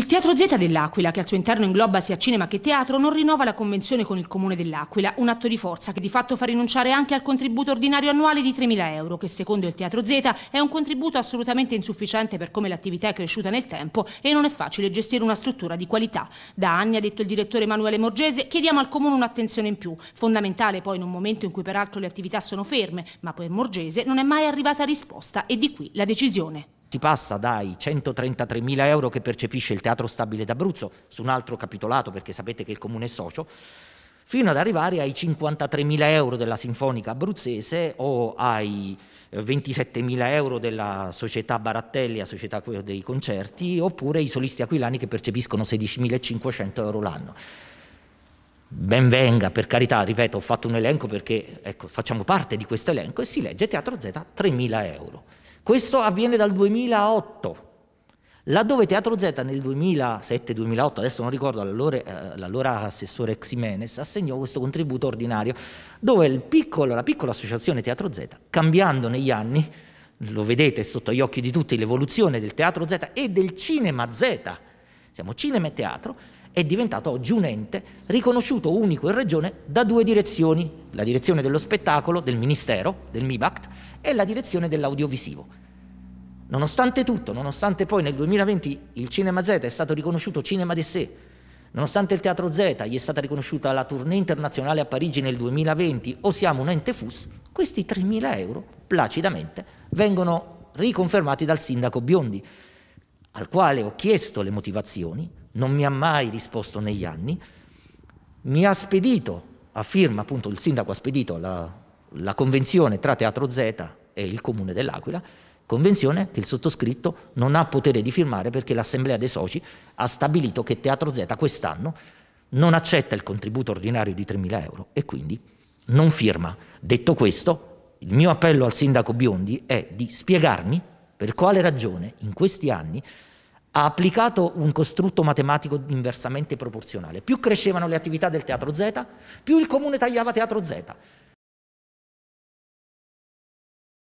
Il Teatro Zeta dell'Aquila, che al suo interno ingloba sia cinema che teatro, non rinnova la convenzione con il Comune dell'Aquila, un atto di forza che di fatto fa rinunciare anche al contributo ordinario annuale di 3.000 euro, che secondo il Teatro Zeta è un contributo assolutamente insufficiente per come l'attività è cresciuta nel tempo e non è facile gestire una struttura di qualità. Da anni, ha detto il direttore Emanuele Morgese, chiediamo al Comune un'attenzione in più, fondamentale poi in un momento in cui peraltro le attività sono ferme, ma per Morgese non è mai arrivata risposta e di qui la decisione si passa dai 133.000 euro che percepisce il Teatro Stabile d'Abruzzo, su un altro capitolato perché sapete che il comune è socio, fino ad arrivare ai 53.000 euro della Sinfonica Abruzzese o ai 27.000 eh, euro della società Barattelli, la società dei concerti, oppure i solisti aquilani che percepiscono 16.500 euro l'anno. Ben venga, per carità, ripeto, ho fatto un elenco perché ecco, facciamo parte di questo elenco e si legge Teatro Z 3.000 euro. Questo avviene dal 2008, laddove Teatro Z nel 2007-2008, adesso non ricordo, l'allora, eh, l'allora assessore Ximenes assegnò questo contributo ordinario, dove piccolo, la piccola associazione Teatro Z, cambiando negli anni, lo vedete sotto gli occhi di tutti, l'evoluzione del Teatro Z e del Cinema Z, siamo cinema e teatro, è diventato oggi un ente riconosciuto unico in regione da due direzioni, la direzione dello spettacolo del Ministero, del MIBACT, e la direzione dell'audiovisivo. Nonostante tutto, nonostante poi nel 2020 il Cinema Z è stato riconosciuto Cinema di sé, nonostante il Teatro Z gli è stata riconosciuta la tournée internazionale a Parigi nel 2020 o siamo un ente FUS, questi 3.000 euro placidamente vengono riconfermati dal sindaco Biondi, al quale ho chiesto le motivazioni, non mi ha mai risposto negli anni, mi ha spedito, a firma appunto il sindaco ha spedito la, la convenzione tra Teatro Z e il comune dell'Aquila, Convenzione che il sottoscritto non ha potere di firmare perché l'Assemblea dei soci ha stabilito che Teatro Z quest'anno non accetta il contributo ordinario di 3.000 euro e quindi non firma. Detto questo, il mio appello al sindaco Biondi è di spiegarmi per quale ragione in questi anni ha applicato un costrutto matematico inversamente proporzionale. Più crescevano le attività del Teatro Z, più il comune tagliava Teatro Z.